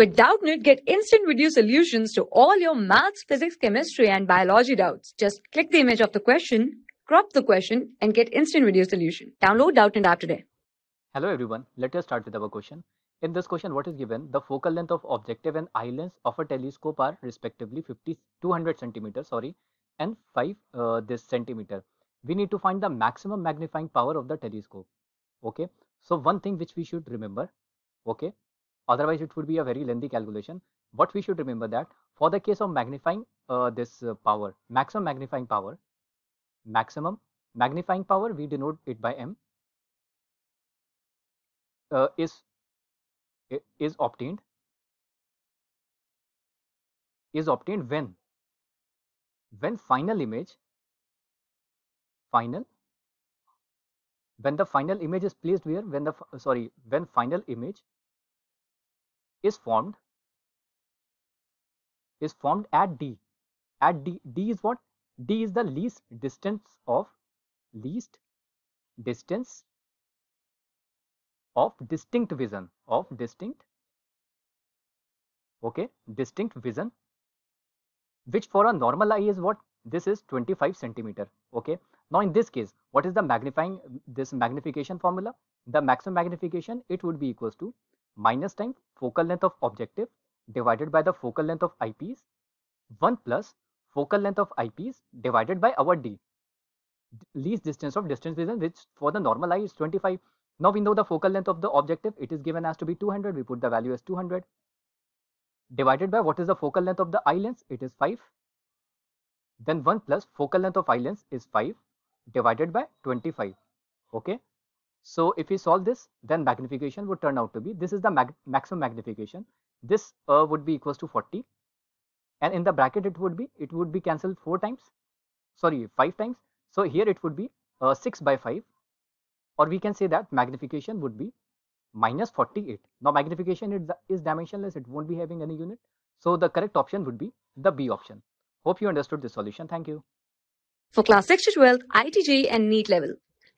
With Doubtnit, get instant video solutions to all your maths, physics, chemistry, and biology doubts. Just click the image of the question, crop the question, and get instant video solution. Download Doubtnit app today. Hello everyone, let us start with our question. In this question, what is given? The focal length of objective and eye lens of a telescope are respectively 50, 200 centimeters, sorry, and 5 uh, this centimeter. We need to find the maximum magnifying power of the telescope. Okay, so one thing which we should remember, okay, Otherwise, it would be a very lengthy calculation. What we should remember that for the case of magnifying uh, this uh, power, maximum magnifying power, maximum magnifying power, we denote it by m, uh, is is obtained is obtained when when final image final when the final image is placed where when the sorry when final image is formed is formed at D. At D, D is what? D is the least distance of least distance of distinct vision of distinct okay distinct vision which for a normal eye is what this is 25 centimeter okay now in this case what is the magnifying this magnification formula the maximum magnification it would be equals to minus time focal length of objective divided by the focal length of eyepiece 1 plus focal length of eyepiece divided by our d least distance of distance vision which for the normal eye is 25 now we know the focal length of the objective it is given as to be 200 we put the value as 200 divided by what is the focal length of the eye lens it is 5 then 1 plus focal length of eye lens is 5 divided by 25 okay so, if we solve this then magnification would turn out to be this is the mag maximum magnification this uh, would be equals to 40 and in the bracket it would be it would be cancelled 4 times sorry 5 times. So, here it would be uh, 6 by 5 or we can say that magnification would be minus 48. Now, magnification is, dimensionless it will not be having any unit. So, the correct option would be the B option. Hope you understood the solution. Thank you. For class 6 to 12, ITJ and NEET level,